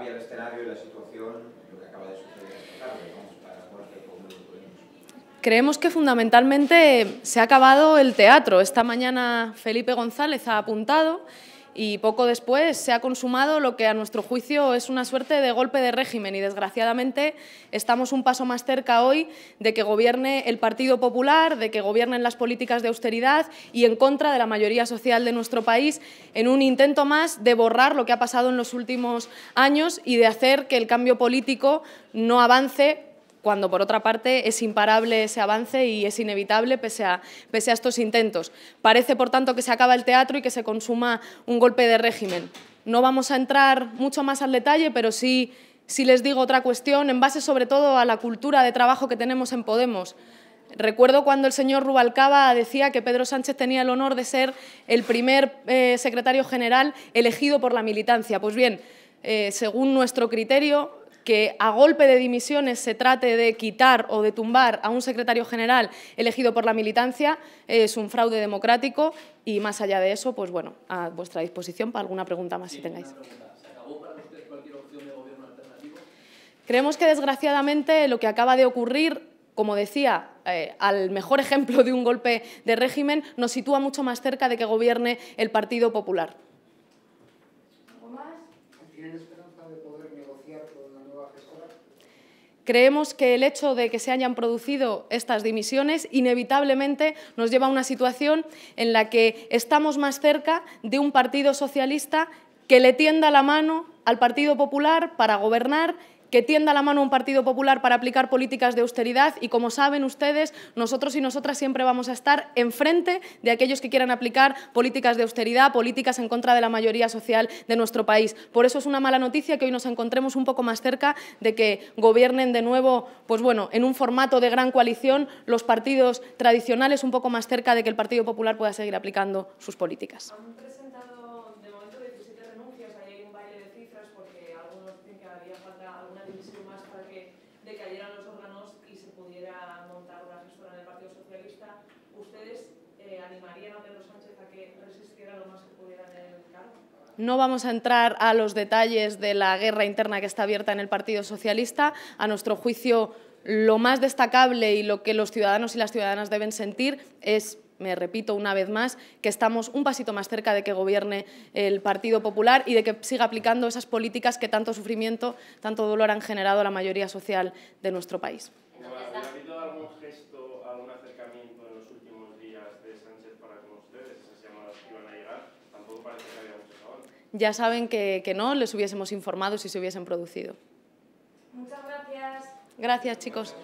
cambia el escenario y la situación lo que acaba de suceder esta tarde, ¿no? para que Creemos que fundamentalmente se ha acabado el teatro. Esta mañana Felipe González ha apuntado y poco después se ha consumado lo que a nuestro juicio es una suerte de golpe de régimen y desgraciadamente estamos un paso más cerca hoy de que gobierne el Partido Popular, de que gobiernen las políticas de austeridad y en contra de la mayoría social de nuestro país en un intento más de borrar lo que ha pasado en los últimos años y de hacer que el cambio político no avance cuando por otra parte es imparable ese avance y es inevitable pese a, pese a estos intentos. Parece, por tanto, que se acaba el teatro y que se consuma un golpe de régimen. No vamos a entrar mucho más al detalle, pero sí, si les digo otra cuestión, en base sobre todo a la cultura de trabajo que tenemos en Podemos. Recuerdo cuando el señor Rubalcaba decía que Pedro Sánchez tenía el honor de ser el primer eh, secretario general elegido por la militancia. Pues bien, eh, según nuestro criterio, que a golpe de dimisiones se trate de quitar o de tumbar a un secretario general elegido por la militancia es un fraude democrático y más allá de eso, pues bueno, a vuestra disposición para alguna pregunta más de si tengáis. Creemos que desgraciadamente lo que acaba de ocurrir, como decía, eh, al mejor ejemplo de un golpe de régimen, nos sitúa mucho más cerca de que gobierne el Partido Popular. Creemos que el hecho de que se hayan producido estas dimisiones inevitablemente nos lleva a una situación en la que estamos más cerca de un partido socialista que le tienda la mano al Partido Popular para gobernar que tienda la mano a un Partido Popular para aplicar políticas de austeridad y como saben ustedes, nosotros y nosotras siempre vamos a estar enfrente de aquellos que quieran aplicar políticas de austeridad, políticas en contra de la mayoría social de nuestro país. Por eso es una mala noticia que hoy nos encontremos un poco más cerca de que gobiernen de nuevo, pues bueno, en un formato de gran coalición los partidos tradicionales un poco más cerca de que el Partido Popular pueda seguir aplicando sus políticas. ¿ustedes animarían a Sánchez a que resistiera lo más que No vamos a entrar a los detalles de la guerra interna que está abierta en el Partido Socialista. A nuestro juicio, lo más destacable y lo que los ciudadanos y las ciudadanas deben sentir es me repito una vez más, que estamos un pasito más cerca de que gobierne el Partido Popular y de que siga aplicando esas políticas que tanto sufrimiento, tanto dolor han generado a la mayoría social de nuestro país. ya saben que, que, no les hubiésemos informado si se hubiesen producido. Muchas gracias. Gracias, chicos.